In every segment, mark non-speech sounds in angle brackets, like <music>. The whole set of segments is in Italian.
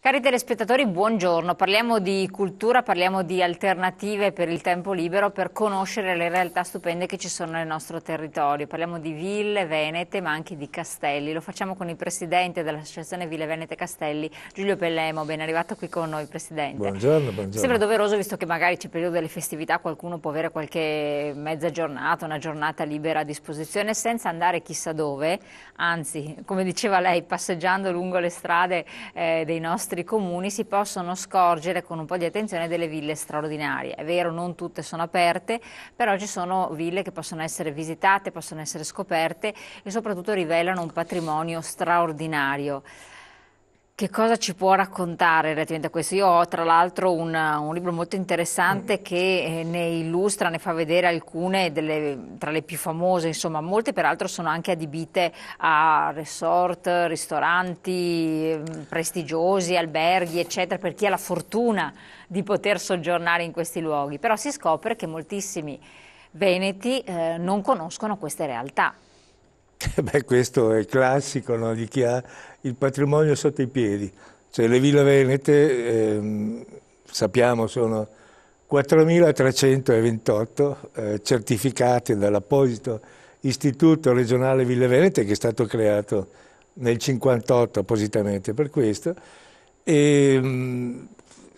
Cari telespettatori, buongiorno. Parliamo di cultura, parliamo di alternative per il tempo libero per conoscere le realtà stupende che ci sono nel nostro territorio. Parliamo di ville venete, ma anche di castelli. Lo facciamo con il presidente dell'Associazione Ville Venete Castelli, Giulio Pellemo. Ben arrivato qui con noi, presidente. Buongiorno, buongiorno. Sembra doveroso, visto che magari c'è il periodo delle festività, qualcuno può avere qualche mezza giornata, una giornata libera a disposizione senza andare chissà dove. Anzi, come diceva lei, passeggiando lungo le strade eh, dei nostri nostri comuni si possono scorgere con un po' di attenzione delle ville straordinarie. È vero, non tutte sono aperte, però ci sono ville che possono essere visitate, possono essere scoperte e soprattutto rivelano un patrimonio straordinario. Che cosa ci può raccontare relativamente a questo? Io ho tra l'altro un, un, libro molto interessante mm. che eh, ne illustra, ne fa vedere alcune delle, tra le più famose, insomma, molte peraltro sono anche adibite a resort, ristoranti mm, prestigiosi, alberghi, eccetera, per chi ha la fortuna di poter soggiornare in questi luoghi. Però si scopre che moltissimi veneti eh, non conoscono queste realtà. Eh, beh, questo è classico no? di chi ha il patrimonio sotto i piedi. Cioè, le ville venete, ehm, sappiamo, sono 4.328 eh, certificate dall'apposito istituto regionale Ville Venete che è stato creato nel 1958 appositamente per questo, e, ehm, mh,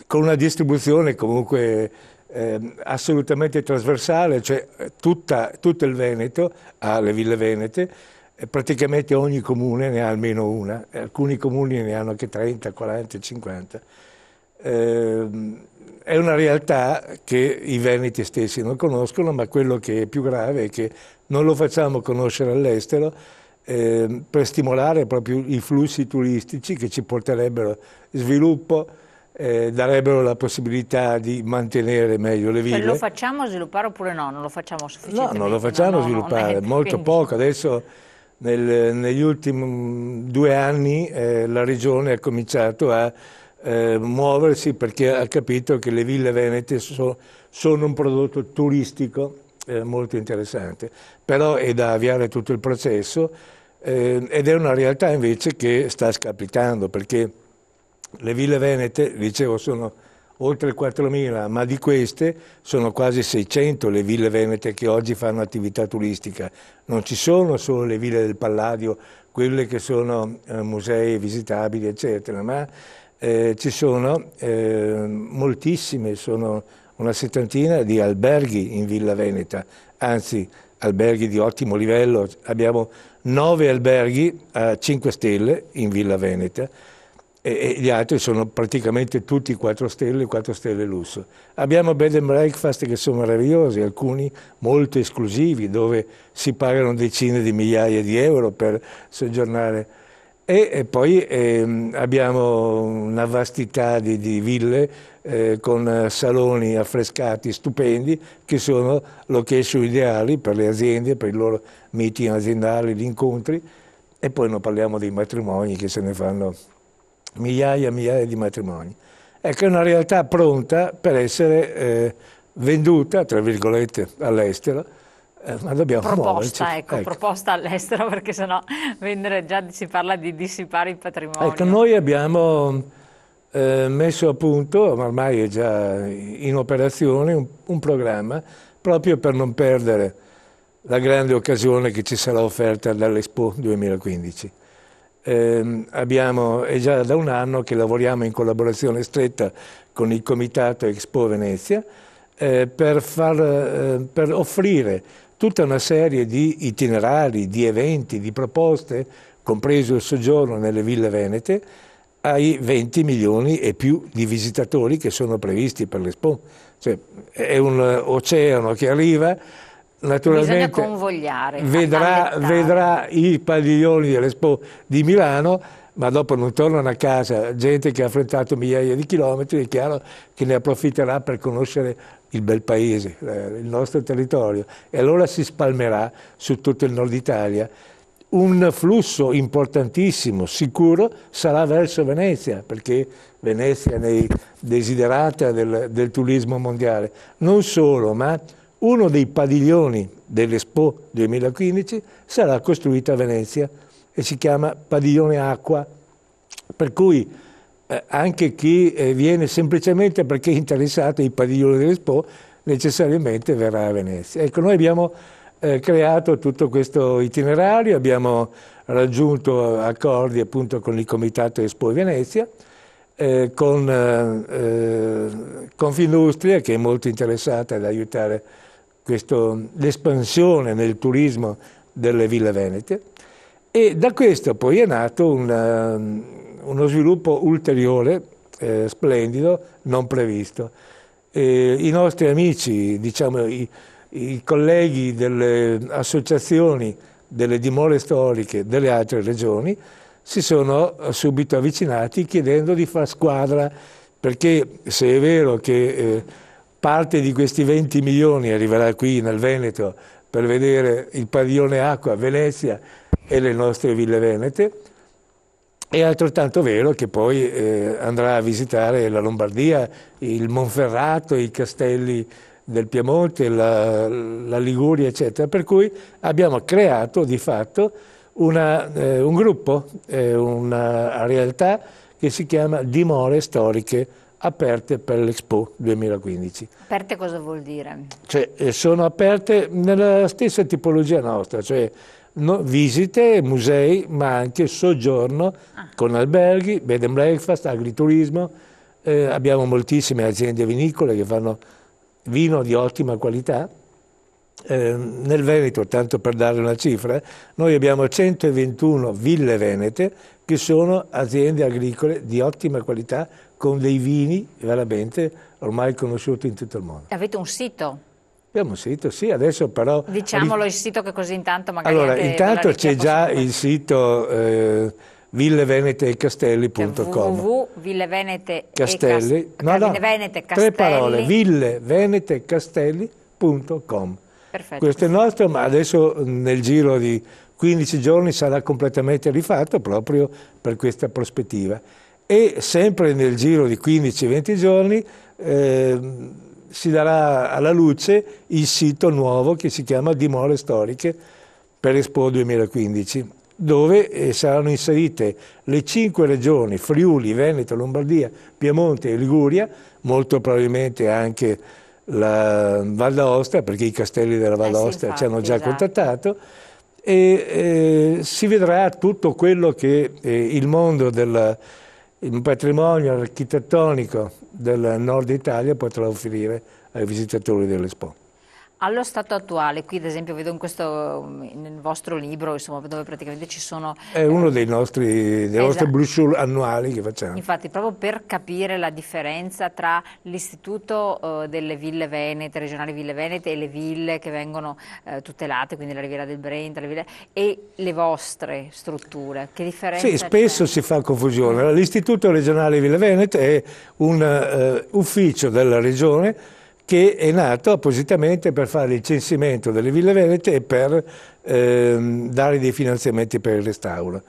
con una distribuzione comunque eh, assolutamente trasversale, cioè eh, tutta, tutto il Veneto ha ah, le ville venete, praticamente ogni comune ne ha almeno una, alcuni comuni ne hanno anche 30, 40, 50. Eh, è una realtà che i veneti stessi non conoscono, ma quello che è più grave è che non lo facciamo conoscere all'estero ehm, per stimolare proprio i flussi turistici che ci porterebbero sviluppo, eh, darebbero la possibilità di mantenere meglio le ville. Cioè, lo facciamo sviluppare oppure no? Non lo facciamo sufficientemente? No, non lo facciamo no, sviluppare, no, no, molto quindi... poco. Adesso nel, negli ultimi mm, due anni eh, la regione ha cominciato a eh, muoversi perché ha capito che le ville venete so, sono un prodotto turistico eh, molto interessante, però è da avviare tutto il processo eh, ed è una realtà invece che sta scapitando perché le ville venete, dicevo, sono oltre 4.000, ma di queste sono quasi 600 le ville venete che oggi fanno attività turistica. Non ci sono solo le ville del Palladio, quelle che sono eh, musei visitabili, eccetera, ma eh, ci sono eh, moltissime, sono una settantina di alberghi in Villa Veneta, anzi alberghi di ottimo livello, abbiamo nove alberghi a 5 stelle in Villa Veneta, e, gli altri sono praticamente tutti 4 stelle, 4 stelle lusso. Abbiamo bed and breakfast che sono meravigliosi, alcuni molto esclusivi, dove si pagano decine di migliaia di euro per soggiornare. E, e poi eh, abbiamo una vastità di, di ville eh, con saloni affrescati stupendi che sono location ideali per le aziende, per i loro meeting aziendali, gli incontri. E poi non parliamo dei matrimoni che se ne fanno migliaia e migliaia di matrimoni. Ecco, è una realtà pronta per essere eh, venduta, tra virgolette, all'estero, eh, ma dobbiamo proposta, muoverci. Ecco, ecco. proposta all'estero, perché sennò vendere già si parla di dissipare i patrimoni. Ecco, noi abbiamo eh, messo a punto, ormai è già in operazione, un, un programma proprio per non perdere la grande occasione che ci sarà offerta dall'Expo 2015 eh, abbiamo, è già da un anno che lavoriamo in collaborazione stretta con il Comitato Expo Venezia eh, per, far, eh, per offrire tutta una serie di itinerari, di eventi, di proposte, compreso il soggiorno nelle ville venete, ai 20 milioni e più di visitatori che sono previsti per l'Expo. Cioè, è un oceano che arriva naturalmente vedrà, vedrà, i padiglioni dell'Expo di Milano, ma dopo non tornano a casa, gente che ha affrontato migliaia di chilometri, è chiaro che ne approfitterà per conoscere il bel paese, eh, il nostro territorio. E allora si spalmerà su tutto il nord Italia. Un flusso importantissimo, sicuro, sarà verso Venezia, perché Venezia è desiderata del, del turismo mondiale. Non solo, ma uno dei padiglioni dell'Expo 2015 sarà costruito a Venezia e si chiama Padiglione Acqua, per cui eh, anche chi eh, viene semplicemente perché è interessato ai padiglioni dell'Expo necessariamente verrà a Venezia. Ecco, noi abbiamo eh, creato tutto questo itinerario, abbiamo raggiunto accordi appunto con il Comitato Expo Venezia, eh, con eh, eh, Confindustria che è molto interessata ad aiutare l'espansione nel turismo delle ville venete e da questo poi è nato una, ehm, uno sviluppo ulteriore, eh, splendido, non previsto. E I nostri amici, diciamo, i, i colleghi delle associazioni delle dimore storiche delle altre regioni si sono subito avvicinati chiedendo di far squadra perché se è vero che eh, parte di questi 20 milioni arriverà qui nel Veneto per vedere il padiglione acqua a Venezia e le nostre ville venete, è altrettanto vero che poi eh, andrà a visitare la Lombardia, il Monferrato, i castelli del Piemonte, la, la Liguria, eccetera. Per cui abbiamo creato di fatto una, eh, un gruppo, eh, una realtà che si chiama Dimore Storiche aperte per l'Expo 2015. Aperte cosa vuol dire? Cioè, eh, sono aperte nella stessa tipologia nostra, cioè no, visite, musei, ma anche soggiorno ah. con alberghi, bed and breakfast, agriturismo. Eh, abbiamo moltissime aziende vinicole che fanno vino di ottima qualità Ehm, nel Veneto, tanto per dare una cifra, noi abbiamo 121 ville venete che sono aziende agricole di ottima qualità con dei vini veramente ormai conosciuti in tutto il mondo. Avete un sito? Abbiamo un sito, sì, adesso però... Diciamolo il sito che così intanto magari... Allora, intanto c'è già possiamo... il sito eh, villevenetecastelli.com www.villevenetecastelli... No, no, tre parole, villevenetecastelli.com Perfetto. Questo è nostro, ma adesso nel giro di 15 giorni sarà completamente rifatto proprio per questa prospettiva. E sempre nel giro di 15-20 giorni eh, si darà alla luce il sito nuovo che si chiama Dimore Storiche per Expo 2015 dove eh, saranno inserite le cinque regioni, Friuli, Veneto, Lombardia, Piemonte e Liguria, molto probabilmente anche la Val d'Aosta, perché i castelli della Val d'Aosta eh sì, ci hanno già esatto. contattato, e eh, si vedrà tutto quello che eh, il mondo del il patrimonio architettonico del nord Italia potrà offrire ai visitatori dell'Espo allo stato attuale, qui ad esempio vedo in questo, nel vostro libro insomma, dove praticamente ci sono... È uno eh, dei nostri, delle esatto. nostre brochure annuali che facciamo. Infatti proprio per capire la differenza tra l'istituto eh, delle ville venete, regionali ville venete e le ville che vengono eh, tutelate, quindi la riviera del Brenta e le vostre strutture, che differenza Sì, spesso si fa confusione. Mm. L'istituto regionale ville venete è un eh, ufficio della regione che è nato appositamente per fare il censimento delle ville venete e per ehm, dare dei finanziamenti per il restauro.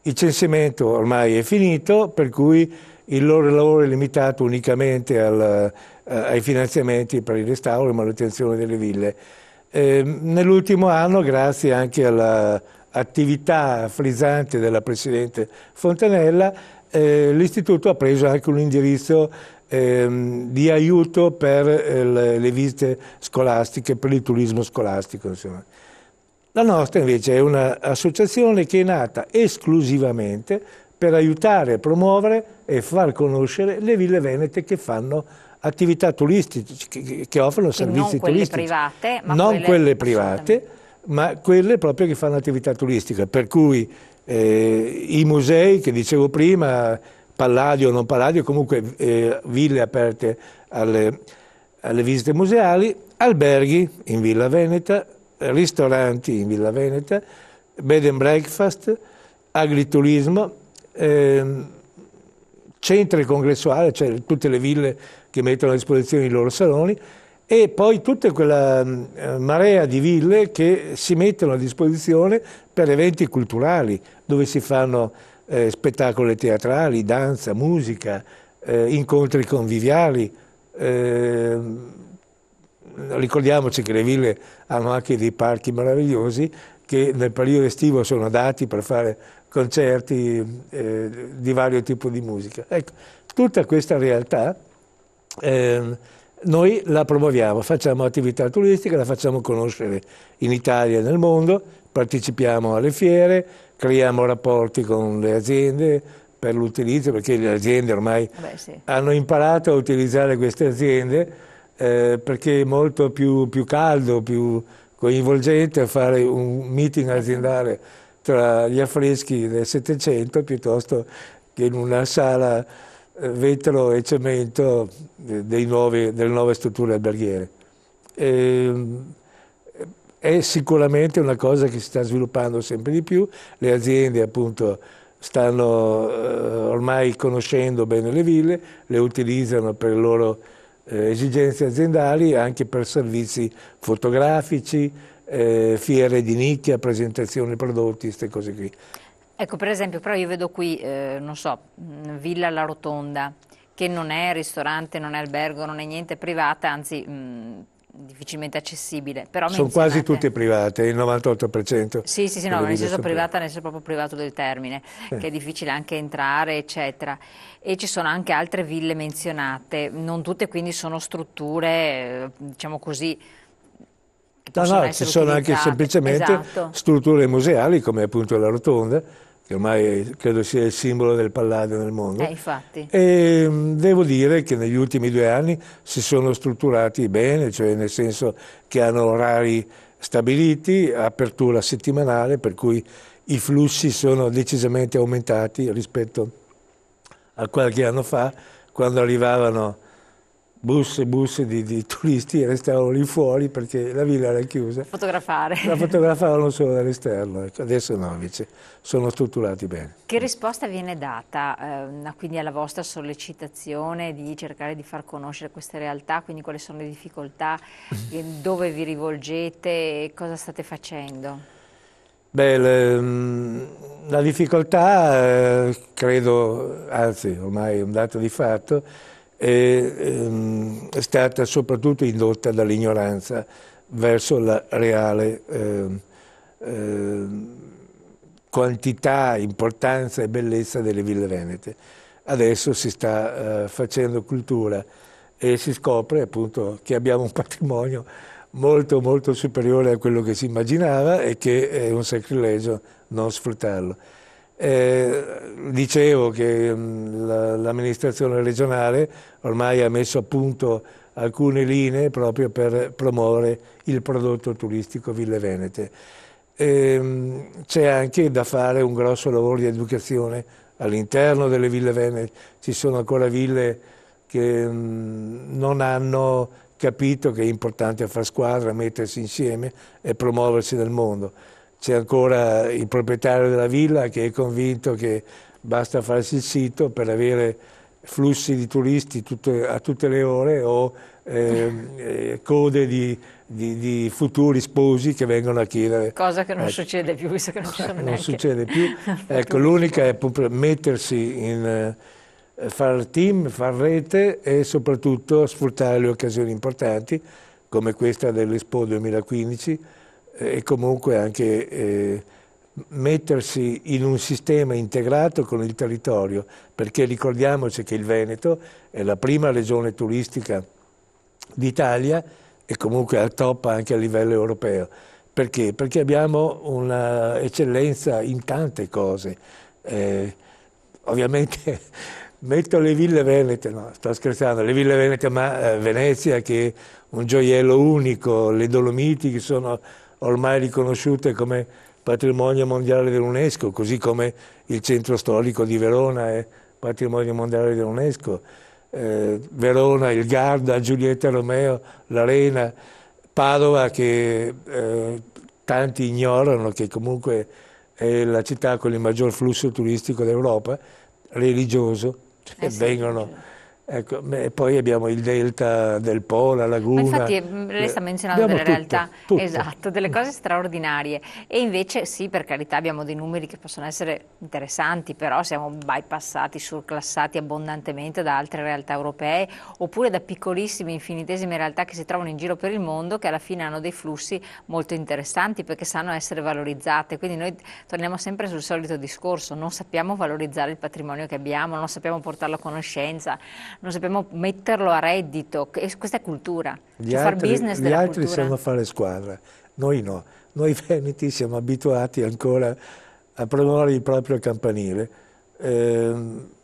Il censimento ormai è finito, per cui il loro lavoro è limitato unicamente al, eh, ai finanziamenti per il restauro e manutenzione delle ville. Eh, Nell'ultimo anno, grazie anche all'attività frizzante della Presidente Fontanella, eh, l'Istituto ha preso anche un indirizzo ehm, di aiuto per eh, le, le visite scolastiche, per il turismo scolastico. Insomma. La nostra invece è un'associazione che è nata esclusivamente per aiutare, promuovere e far conoscere le ville venete che fanno attività turistiche, che, offrono Quindi servizi non turistici. Private, ma non quelle, quelle private, ma quelle proprio che fanno attività turistica. Per cui eh, i musei che dicevo prima, palladio o non palladio, comunque eh, ville aperte alle, alle visite museali, alberghi in Villa Veneta, ristoranti in Villa Veneta, bed and breakfast, agriturismo, ehm, centri congressuali, cioè tutte le ville che mettono a disposizione i loro saloni, e poi tutta quella mm, eh, marea di ville che si mettono a disposizione per eventi culturali, dove si fanno eh, spettacoli teatrali, danza, musica, eh, incontri conviviali. Eh, ricordiamoci che le ville hanno anche dei parchi meravigliosi che nel periodo estivo sono dati per fare concerti eh, di vario tipo di musica. Ecco, tutta questa realtà ehm, noi la promuoviamo, facciamo attività turistica, la facciamo conoscere in Italia e nel mondo, partecipiamo alle fiere, creiamo rapporti con le aziende per l'utilizzo, perché le aziende ormai eh Beh, sì. hanno imparato a utilizzare queste aziende eh, perché è molto più, più, caldo, più coinvolgente fare un meeting aziendale tra gli affreschi del Settecento piuttosto che in una sala eh, vetro e cemento eh, nuovi, delle nuove strutture alberghiere. E, ehm, è sicuramente una cosa che si sta sviluppando sempre di più, le aziende appunto stanno eh, ormai conoscendo bene le ville, le utilizzano per le loro eh, esigenze aziendali, anche per servizi fotografici, eh, fiere di nicchia, presentazioni prodotti, queste cose qui. Ecco, per esempio, però io vedo qui, eh, non so, mm, Villa La Rotonda, che non è ristorante, non è albergo, non è niente privata, anzi mh, mm, difficilmente accessibile. Però Sono quasi tutte private, il 98%. Sì, sì, sì no, nel senso privata, nel senso proprio privato del termine, eh. che è difficile anche entrare, eccetera. E ci sono anche altre ville menzionate, non tutte quindi sono strutture, eh, diciamo così, No, no, ci sono utilizzate. anche semplicemente esatto. strutture museali come appunto la rotonda che ormai credo sia il simbolo del palladio nel mondo. Eh, infatti. E mm, devo dire che negli ultimi due anni si sono strutturati bene, cioè nel senso che hanno orari stabiliti, apertura settimanale, per cui i flussi sono decisamente aumentati rispetto a qualche anno fa, quando arrivavano busse e busse di, di, turisti restavano lì fuori perché la villa era chiusa. Fotografare. La fotografavano solo dall'esterno, ecco, adesso no invece, sono strutturati bene. Che risposta viene data eh, quindi alla vostra sollecitazione di cercare di far conoscere queste realtà, quindi quali sono le difficoltà, <laughs> dove vi rivolgete e cosa state facendo? Beh, le, mm, la difficoltà, eh, credo, anzi ormai è un dato di fatto, e, ehm, è stata soprattutto indotta dall'ignoranza verso la reale eh, eh, quantità, importanza e bellezza delle ville venete. Adesso si sta eh, facendo cultura e si scopre appunto che abbiamo un patrimonio molto molto superiore a quello che si immaginava e che è un sacrilegio non sfruttarlo. Eh, dicevo che mm, l'amministrazione regionale ormai ha messo a punto alcune linee proprio per promuovere il prodotto turistico Ville Venete. Eh, C'è anche da fare un grosso lavoro di educazione all'interno delle Ville Venete, ci sono ancora ville che mh, mm, non hanno capito che è importante far squadra, mettersi insieme e promuoversi nel mondo c'è ancora il proprietario della villa che è convinto che basta farsi il sito per avere flussi di turisti tutte, a tutte le ore o ehm, eh, code di, di, di, futuri sposi che vengono a chiedere. Cosa che non eh, succede più, visto che non ci sono Non succede più. <laughs> ecco, l'unica è mettersi in eh, far team, far rete e soprattutto sfruttare le occasioni importanti come questa dell'Expo 2015 eh, e comunque anche eh, mettersi in un sistema integrato con il territorio, perché ricordiamoci che il Veneto è la prima regione turistica d'Italia e comunque al top anche a livello europeo. Perché? Perché abbiamo un'eccellenza in tante cose. Eh, ovviamente <laughs> metto le ville venete, no, sto scherzando, le ville venete, ma eh, Venezia che è un gioiello unico, le Dolomiti che sono ormai riconosciute come patrimonio mondiale dell'UNESCO, così come il centro storico di Verona è patrimonio mondiale dell'UNESCO, eh, Verona, il Garda, Giulietta Romeo, l'Arena, Padova che eh, tanti ignorano che comunque è la città con il maggior flusso turistico d'Europa, religioso, cioè eh sì, vengono certo. Ecco, poi abbiamo il delta del Po, la laguna. Ma infatti eh, lei sta eh, menzionando delle tutto, realtà, tutto. esatto, delle cose straordinarie e invece sì, per carità abbiamo dei numeri che possono essere interessanti, però siamo bypassati, surclassati abbondantemente da altre realtà europee oppure da piccolissime, infinitesime realtà che si trovano in giro per il mondo che alla fine hanno dei flussi molto interessanti perché sanno essere valorizzate. Quindi noi torniamo sempre sul solito discorso, non sappiamo valorizzare il patrimonio che abbiamo, non sappiamo portarlo a conoscenza non sappiamo metterlo a reddito, questa è cultura, gli cioè altri, far business della Gli altri cultura. sanno fare squadra, noi no, noi <laughs> veneti siamo abituati ancora a promuovere il proprio campanile. Eh,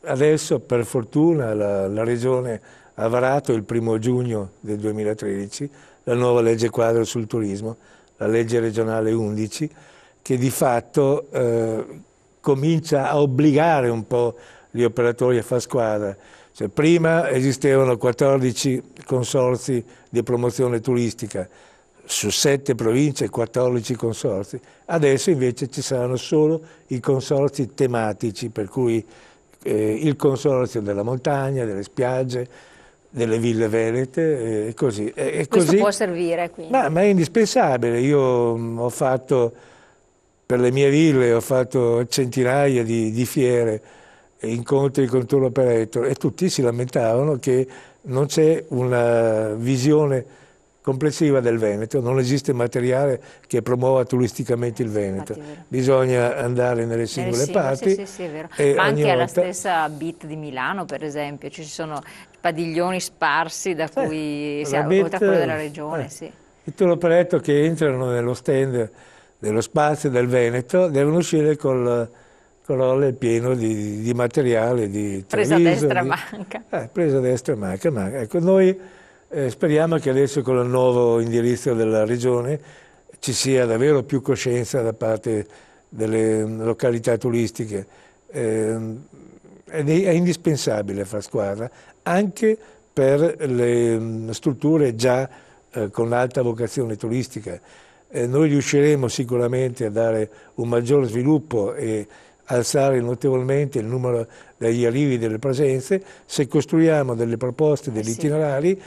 adesso per fortuna la, la Regione ha varato il primo giugno del 2013 la nuova legge quadro sul turismo, la legge regionale 11, che di fatto eh, comincia a obbligare un po' gli operatori a fare squadra. Cioè, prima esistevano 14 consorzi di promozione turistica, su 7 province 14 consorzi, adesso invece ci saranno solo i consorzi tematici, per cui eh, il consorzio della montagna, delle spiagge, delle ville venete eh, e eh, E, e Questo può servire quindi? Ma, ma è indispensabile, io mh, mm, ho fatto per le mie ville, ho fatto centinaia di, di fiere, incontri con il tour operator e tutti si lamentavano che non c'è una visione complessiva del Veneto, non esiste materiale che promuova turisticamente il Veneto, bisogna andare nelle singole nelle parti. Sì, sì, sì, Ma anche alla stessa beat di Milano per esempio, ci sono padiglioni sparsi da cui si BIT, oltre a quello della eh, regione. Eh. Sì. I tour operator che entrano nello stand dello spazio del Veneto devono uscire col Crolla è pieno di, di materiale, di Presa destra di, manca. Eh, presa destra manca, manca. Ecco, noi eh, speriamo che adesso con il nuovo indirizzo della regione ci sia davvero più coscienza da parte delle mm, località turistiche. Eh, è, è indispensabile far squadra, anche per le mh, mm, strutture già eh, con alta vocazione turistica. Eh, noi riusciremo sicuramente a dare un maggior sviluppo e alzare notevolmente il numero degli arrivi e delle presenze, se costruiamo delle proposte, degli itinerari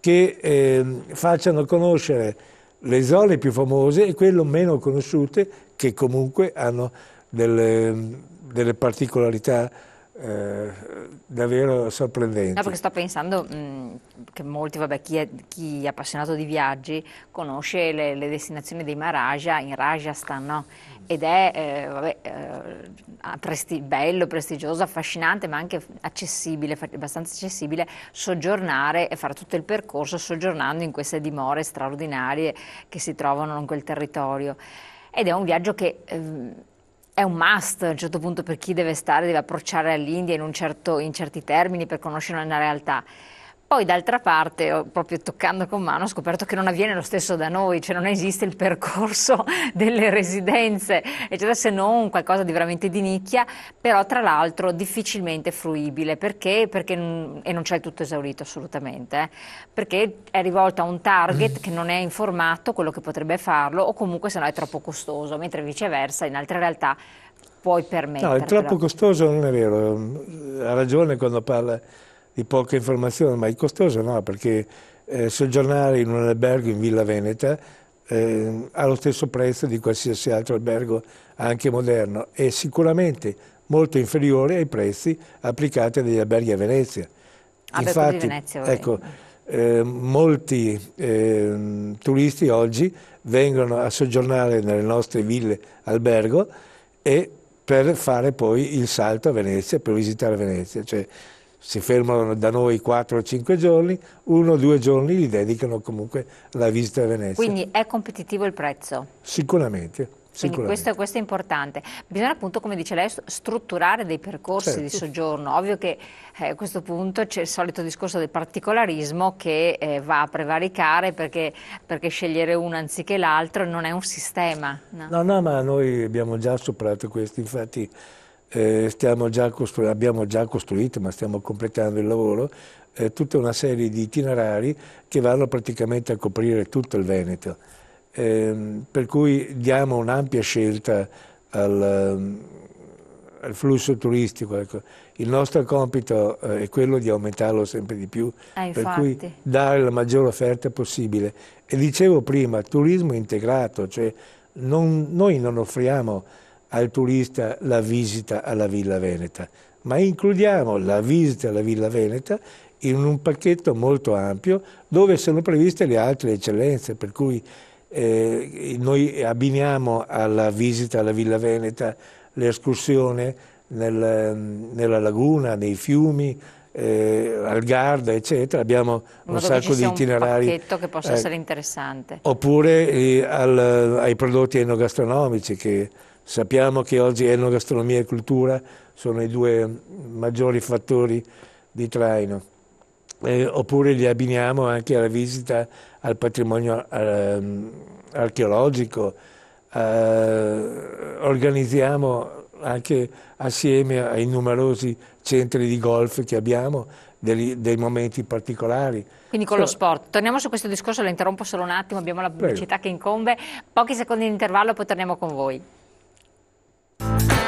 che eh, facciano conoscere le zone più famose e quelle meno conosciute che comunque hanno delle, delle particolarità eh, davvero sorprendenti. No, perché sto pensando mh, mm, che molti, vabbè, chi è, chi è, appassionato di viaggi conosce le, le destinazioni dei Maharaja in Rajasthan, no? Ed è eh, vabbè, eh, ah, presti bello, prestigioso, affascinante, ma anche accessibile, abbastanza accessibile soggiornare e fare tutto il percorso soggiornando in queste dimore straordinarie che si trovano in quel territorio ed è un viaggio che eh, è un must a un certo punto per chi deve stare, deve approcciare all'India in, certo, in certi termini per conoscere una realtà. Poi d'altra parte, proprio toccando con mano, ho scoperto che non avviene lo stesso da noi, cioè non esiste il percorso <laughs> delle residenze, eccetera, se non qualcosa di veramente di nicchia, però tra l'altro difficilmente fruibile, perché? perché e non c'è il tutto esaurito assolutamente, eh? perché è rivolto a un target che non è informato, quello che potrebbe farlo, o comunque se no è troppo costoso, mentre viceversa in altre realtà puoi permettere. No, è troppo costoso, non è vero, ha ragione quando parla di poca informazione, ma è costoso no, perché eh, soggiornare in un albergo in Villa Veneta eh, ha lo stesso prezzo di qualsiasi altro albergo, anche moderno, e sicuramente molto inferiore ai prezzi applicati agli alberghi a Venezia. Ah, Infatti, Venezia, ecco, eh, molti eh, turisti oggi vengono a soggiornare nelle nostre ville albergo e per fare poi il salto a Venezia, per visitare Venezia. Cioè, si fermano da noi 4 o 5 giorni, uno o due giorni li dedicano comunque alla visita a Venezia. Quindi è competitivo il prezzo? Sicuramente. Quindi questo, questo, è importante. Bisogna appunto, come dice lei, strutturare dei percorsi certo. di soggiorno. Ovvio che eh, a questo punto c'è il solito discorso del particolarismo che eh, va a prevaricare perché, perché scegliere uno anziché l'altro non è un sistema. No? no, no, ma noi abbiamo già superato questo. Infatti eh, già abbiamo già costruito, ma stiamo completando il lavoro, eh, tutta una serie di itinerari che vanno praticamente a coprire tutto il Veneto. Eh, per cui diamo un'ampia scelta al, ehm, al flusso turistico. Ecco. Il nostro compito eh, è quello di aumentarlo sempre di più, eh, per cui dare la maggiore offerta possibile. E dicevo prima, turismo integrato, cioè non, noi non offriamo al turista la visita alla Villa Veneta, ma includiamo la visita alla Villa Veneta in un pacchetto molto ampio dove sono previste le altre eccellenze, per cui eh, noi abbiniamo alla visita alla Villa Veneta l'escursione nel, nella laguna, nei fiumi, eh, al Garda, eccetera, abbiamo un sacco di itinerari. Un pacchetto che possa eh, essere interessante. Oppure eh, al, ai prodotti enogastronomici che Sappiamo che oggi enogastronomia e cultura sono i due maggiori fattori di traino. Eh, oppure li abbiniamo anche alla visita al patrimonio eh, archeologico, eh, organizziamo anche assieme ai numerosi centri di golf che abbiamo degli, dei momenti particolari. Quindi con so, lo sport. Torniamo su questo discorso, lo interrompo solo un attimo, abbiamo la pubblicità prego. che incombe. Pochi secondi di intervallo, poi torniamo con voi. Thank you.